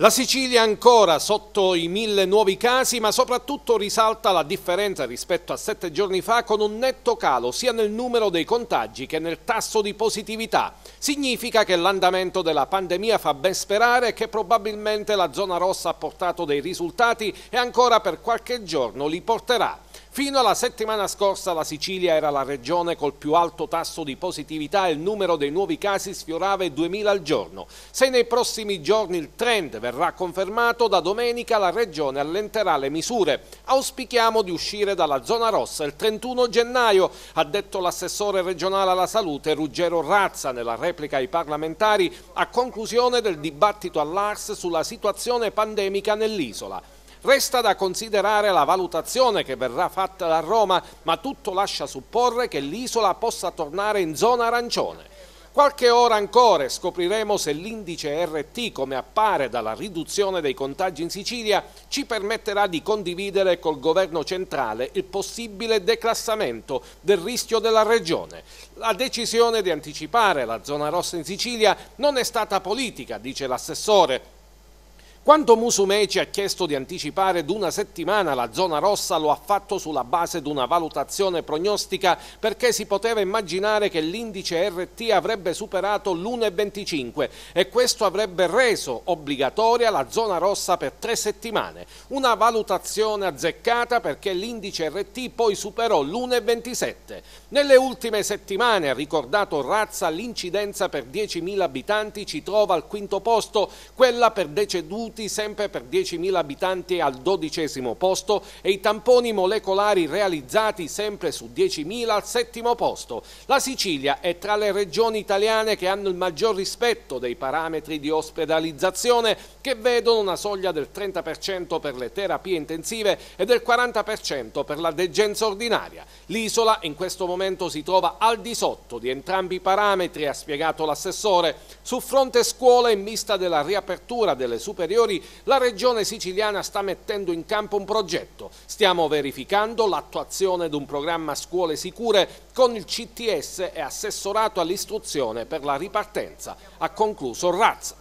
La Sicilia ancora sotto i mille nuovi casi, ma soprattutto risalta la differenza rispetto a sette giorni fa con un netto calo sia nel numero dei contagi che nel tasso di positività. Significa che l'andamento della pandemia fa ben sperare e che probabilmente la zona rossa ha portato dei risultati e ancora per qualche giorno li porterà. Fino alla settimana scorsa la Sicilia era la regione col più alto tasso di positività e il numero dei nuovi casi sfiorava i 2000 al giorno. Se nei prossimi giorni il trend verrà confermato, da domenica la regione allenterà le misure. Auspichiamo di uscire dalla zona rossa il 31 gennaio, ha detto l'assessore regionale alla salute Ruggero Razza nella replica ai parlamentari a conclusione del dibattito all'ARS sulla situazione pandemica nell'isola. Resta da considerare la valutazione che verrà fatta da Roma, ma tutto lascia supporre che l'isola possa tornare in zona arancione. Qualche ora ancora scopriremo se l'indice RT, come appare dalla riduzione dei contagi in Sicilia, ci permetterà di condividere col governo centrale il possibile declassamento del rischio della regione. La decisione di anticipare la zona rossa in Sicilia non è stata politica, dice l'assessore, quanto Musumeci ha chiesto di anticipare d'una settimana la zona rossa lo ha fatto sulla base di una valutazione prognostica perché si poteva immaginare che l'indice RT avrebbe superato l'1,25 e questo avrebbe reso obbligatoria la zona rossa per tre settimane. Una valutazione azzeccata perché l'indice RT poi superò l'1,27. Nelle ultime settimane, ha ricordato Razza, l'incidenza per 10.000 abitanti ci trova al quinto posto, quella per deceduti punti sempre per 10.000 abitanti al dodicesimo posto e i tamponi molecolari realizzati sempre su 10.000 al settimo posto. La Sicilia è tra le regioni italiane che hanno il maggior rispetto dei parametri di ospedalizzazione che vedono una soglia del 30% per le terapie intensive e del 40% per la degenza ordinaria. L'isola in questo momento si trova al di sotto di entrambi i parametri, ha spiegato l'assessore. Su fronte scuola in vista della riapertura delle superiori superiori, la Regione siciliana sta mettendo in campo un progetto. Stiamo verificando l'attuazione di un programma scuole sicure con il CTS e assessorato all'istruzione per la ripartenza. Ha concluso Razza.